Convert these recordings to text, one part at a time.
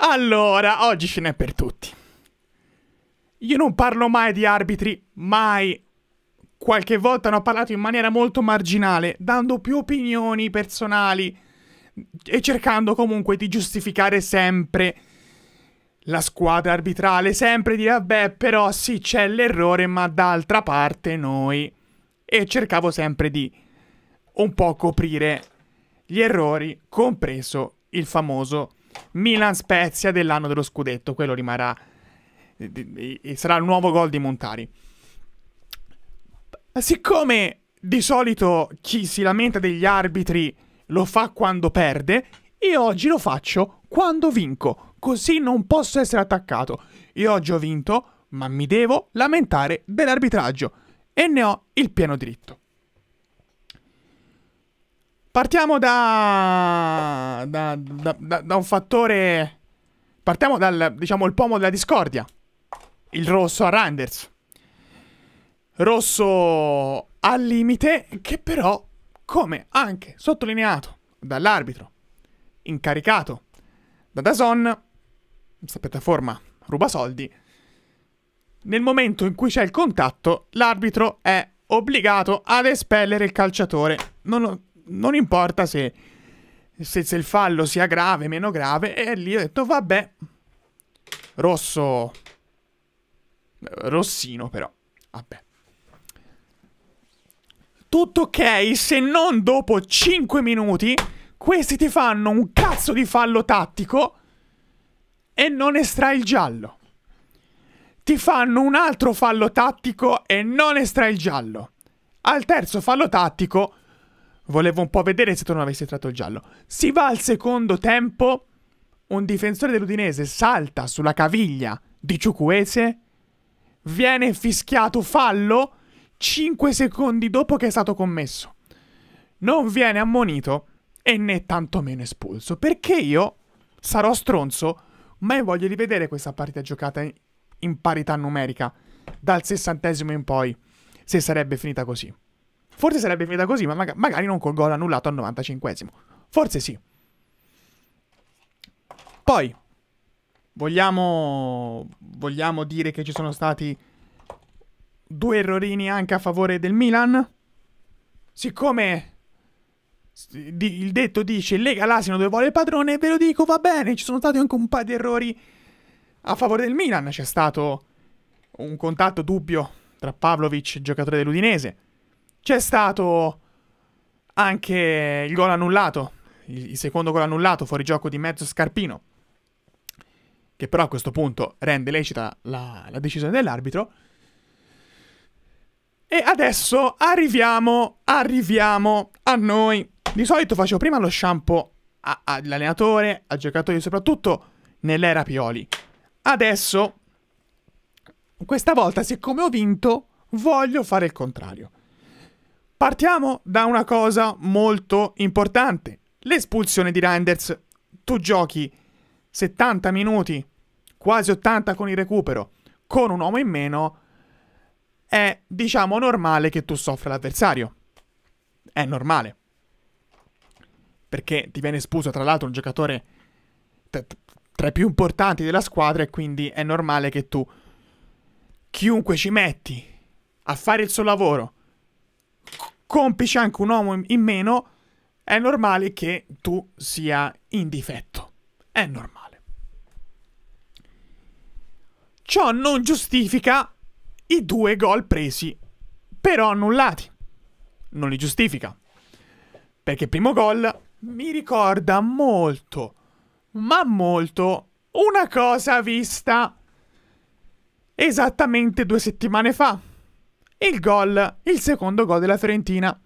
Allora, oggi ce n'è per tutti. Io non parlo mai di arbitri, mai. Qualche volta ne ho parlato in maniera molto marginale, dando più opinioni personali e cercando comunque di giustificare sempre la squadra arbitrale, sempre dire vabbè, però sì, c'è l'errore, ma d'altra parte noi e cercavo sempre di un po' coprire gli errori, compreso il famoso Milan-Spezia dell'anno dello scudetto, quello rimarrà, sarà il nuovo gol di Montari. Siccome di solito chi si lamenta degli arbitri lo fa quando perde, io oggi lo faccio quando vinco, così non posso essere attaccato. Io oggi ho vinto, ma mi devo lamentare dell'arbitraggio e ne ho il pieno diritto. Partiamo da da, da, da, da un fattore... Partiamo dal, diciamo, il pomo della discordia. Il rosso a Randers. Rosso al limite, che però, come anche sottolineato dall'arbitro, incaricato da Dazon, questa piattaforma ruba soldi, nel momento in cui c'è il contatto, l'arbitro è obbligato ad espellere il calciatore. Non, non importa se, se, se il fallo sia grave, meno grave, e lì ho detto vabbè, rosso, rossino però, vabbè. Tutto ok se non dopo 5 minuti questi ti fanno un cazzo di fallo tattico e non estrai il giallo. Ti fanno un altro fallo tattico e non estrai il giallo. Al terzo fallo tattico Volevo un po' vedere se tu non avessi tratto il giallo. Si va al secondo tempo. Un difensore dell'Udinese salta sulla caviglia di Ciucuese. Viene fischiato fallo 5 secondi dopo che è stato commesso. Non viene ammonito e né tantomeno espulso. Perché io sarò stronzo, ma io voglio rivedere questa partita giocata in parità numerica dal sessantesimo in poi, se sarebbe finita così. Forse sarebbe finita così, ma maga- magari non col gol annullato al 95esimo. Forse sì. Poi, vogliamo, vogliamo dire che ci sono stati due errorini anche a favore del Milan? Siccome il detto dice lega l'asino dove vuole il padrone, ve lo dico, va bene, ci sono stati anche un paio di errori a favore del Milan, c'è stato un contatto dubbio tra Pavlovic, giocatore dell'Udinese, c'è stato anche il gol annullato, il secondo gol annullato fuori gioco di mezzo Scarpino, che però a questo punto rende lecita la, la decisione dell'arbitro. E adesso arriviamo, arriviamo a noi. Di solito facevo prima lo shampoo all'allenatore, al giocatore, soprattutto nell'era Pioli. Adesso, questa volta, siccome ho vinto, voglio fare il contrario. Partiamo da una cosa molto importante, l'espulsione di Reinders. Tu giochi 70 minuti, quasi 80 con il recupero, con un uomo in meno, è diciamo normale che tu soffra l'avversario. È normale. Perché ti viene espulso tra l'altro un giocatore tra i più importanti della squadra e quindi è normale che tu, chiunque ci metti a fare il suo lavoro, complice anche un uomo in meno, è normale che tu sia in difetto. È normale. Ciò non giustifica i due gol presi, però annullati. Non li giustifica. Perché il primo gol mi ricorda molto, ma molto, una cosa vista esattamente due settimane fa il gol, il secondo gol della Fiorentina.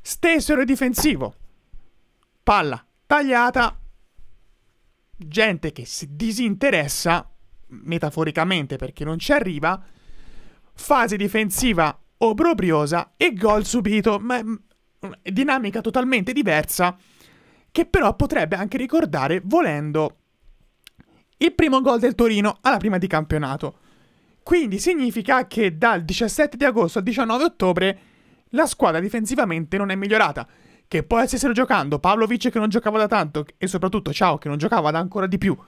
Stesero difensivo. Palla tagliata. Gente che si disinteressa, metaforicamente perché non ci arriva. Fase difensiva obbrobriosa e gol subito. Ma mm, dinamica totalmente diversa che però potrebbe anche ricordare, volendo, il primo gol del Torino alla prima di campionato. Quindi significa che dal 17 di agosto al 19 ottobre la squadra difensivamente non è migliorata. Che poi stessero giocando Pavlovic che non giocava da tanto e soprattutto Ciao che non giocava da ancora di più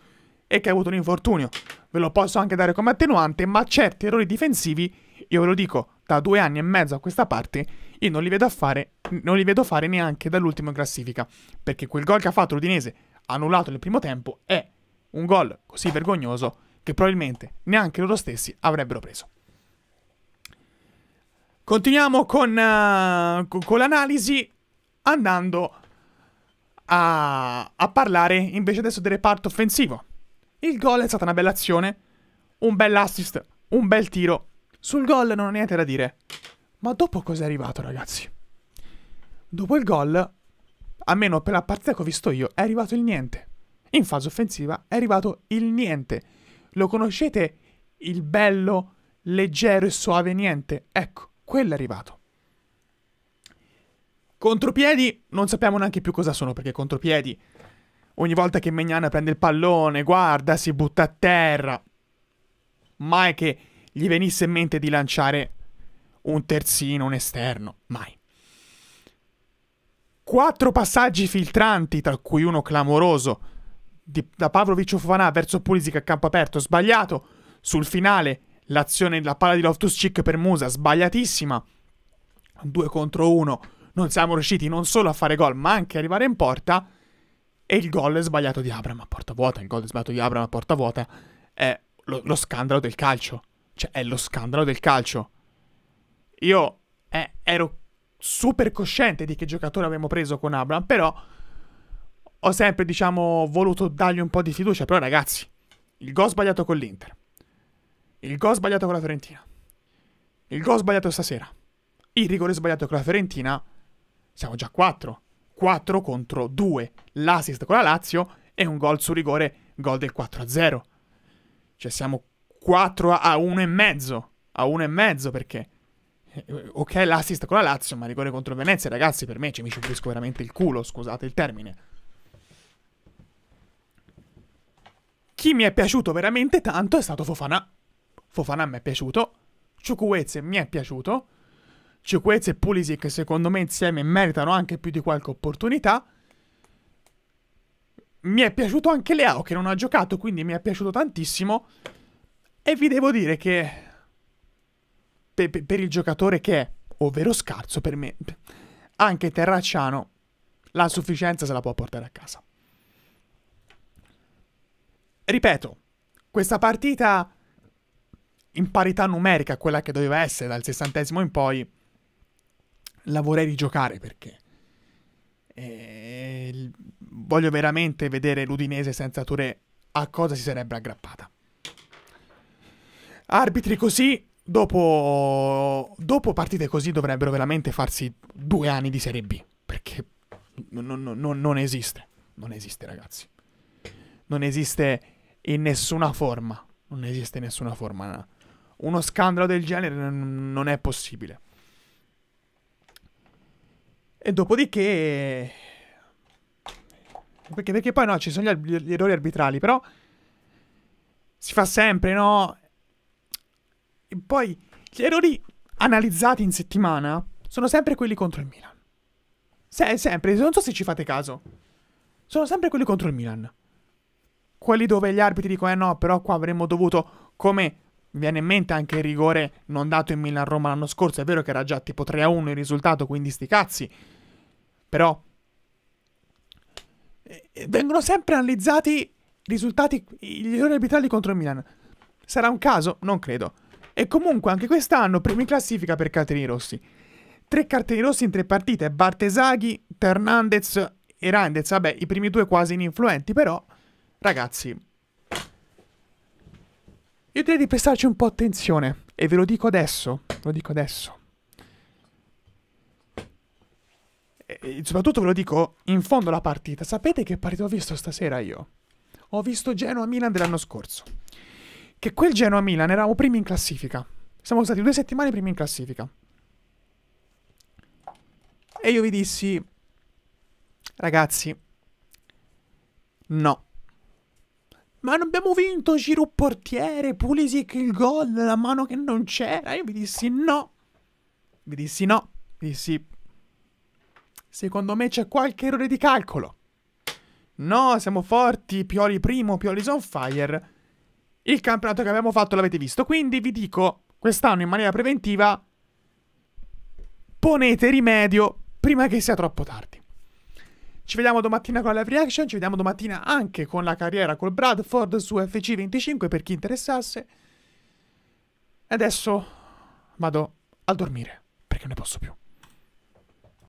e che ha avuto un infortunio. Ve lo posso anche dare come attenuante, ma certi errori difensivi, io ve lo dico, da due anni e mezzo a questa parte, io non li vedo, fare, non li vedo fare neanche dall'ultimo in classifica. Perché quel gol che ha fatto l'Udinese, annullato nel primo tempo, è un gol così vergognoso che probabilmente neanche loro stessi avrebbero preso. Continuiamo con, uh, con l'analisi andando a, a, parlare invece adesso del reparto offensivo. Il gol è stata una bella azione, un bel assist, un bel tiro. Sul gol non ho niente da dire. Ma dopo cos'è arrivato, ragazzi? Dopo il gol, almeno per la partita che ho visto io, è arrivato il niente. In fase offensiva è arrivato il niente. Lo conoscete il bello, leggero e soave niente? Ecco, quello è arrivato. Contropiedi, non sappiamo neanche più cosa sono perché contropiedi. Ogni volta che Megnana prende il pallone, guarda, si butta a terra. Mai che gli venisse in mente di lanciare un terzino, un esterno. Mai. Quattro passaggi filtranti, tra cui uno clamoroso di, da Pavlovic o Fofana verso Pulisic a campo aperto, sbagliato. Sul finale l'azione, la palla di Loftus Cic per Musa, sbagliatissima. 2 contro 1. Non siamo riusciti non solo a fare gol, ma anche arrivare in porta. E il gol è sbagliato di Abram a porta vuota. Il gol è sbagliato di Abram a porta vuota. È lo, lo scandalo del calcio. Cioè, è lo scandalo del calcio. Io eh, ero super cosciente di che giocatore abbiamo preso con Abram, però ho sempre, diciamo, voluto dargli un po' di fiducia, però ragazzi, il gol sbagliato con l'Inter, il gol sbagliato con la Fiorentina, il gol sbagliato stasera, il rigore sbagliato con la Fiorentina, siamo già a 4. 4 contro 2, l'assist con la Lazio e un gol su rigore, gol del 4-0. Cioè siamo 4 a 1 e mezzo. a 1 e mezzo perché... Eh, ok l'assist con la Lazio, ma rigore contro Venezia, ragazzi, per me ci cioè, mi ci veramente il culo, scusate il termine. Chi mi è piaciuto veramente tanto è stato Fofana. Fofana mi è piaciuto. Ciucuezze mi è piaciuto. Ciucuezze e Pulisic secondo me insieme meritano anche più di qualche opportunità. Mi è piaciuto anche Leao che non ha giocato, quindi mi è piaciuto tantissimo. E vi devo dire che per, per il giocatore che è, ovvero scarso per me, anche Terracciano, la sufficienza se la può portare a casa ripeto, questa partita in parità numerica, quella che doveva essere dal sessantesimo in poi, la vorrei rigiocare perché e... Eh, voglio veramente vedere l'Udinese senza Touré a cosa si sarebbe aggrappata. Arbitri così, dopo, dopo partite così, dovrebbero veramente farsi due anni di Serie B, perché non, non, non esiste, non esiste ragazzi, non esiste in nessuna forma. Non esiste nessuna forma. No. Uno scandalo del genere non è possibile. E dopodiché... Perché, perché poi no, ci sono gli, gli errori arbitrali, però... Si fa sempre, no? E poi gli errori analizzati in settimana sono sempre quelli contro il Milan. Se, sempre, non so se ci fate caso. Sono sempre quelli contro il Milan quelli dove gli arbitri dicono eh no, però qua avremmo dovuto, come viene in mente anche il rigore non dato in Milan-Roma l'anno scorso, è vero che era già tipo 3-1 il risultato, quindi sti cazzi, però eh, vengono sempre analizzati i risultati, gli errori arbitrali contro il Milan. Sarà un caso? Non credo. E comunque anche quest'anno primi classifica per cartellini rossi. Tre cartellini rossi in tre partite, Bartesaghi, Hernandez e Randez, vabbè i primi due quasi ininfluenti però... Ragazzi, io direi di prestarci un po' attenzione e ve lo dico adesso, lo dico adesso. E soprattutto ve lo dico in fondo alla partita. Sapete che partita ho visto stasera io? Ho visto Genoa-Milan dell'anno scorso. Che quel Genoa-Milan eravamo primi in classifica. Siamo stati due settimane primi in classifica. E io vi dissi, ragazzi, no ma non abbiamo vinto, giro portiere, Pulisic il gol, la mano che non c'era. Io vi dissi no. Vi dissi no. Vi dissi... Secondo me c'è qualche errore di calcolo. No, siamo forti, Pioli primo, Pioli's on fire. Il campionato che abbiamo fatto l'avete visto, quindi vi dico, quest'anno in maniera preventiva, ponete rimedio prima che sia troppo tardi. Ci vediamo domattina con la live reaction, ci vediamo domattina anche con la carriera col Bradford su FC25 per chi interessasse. Adesso vado a dormire perché non ne posso più.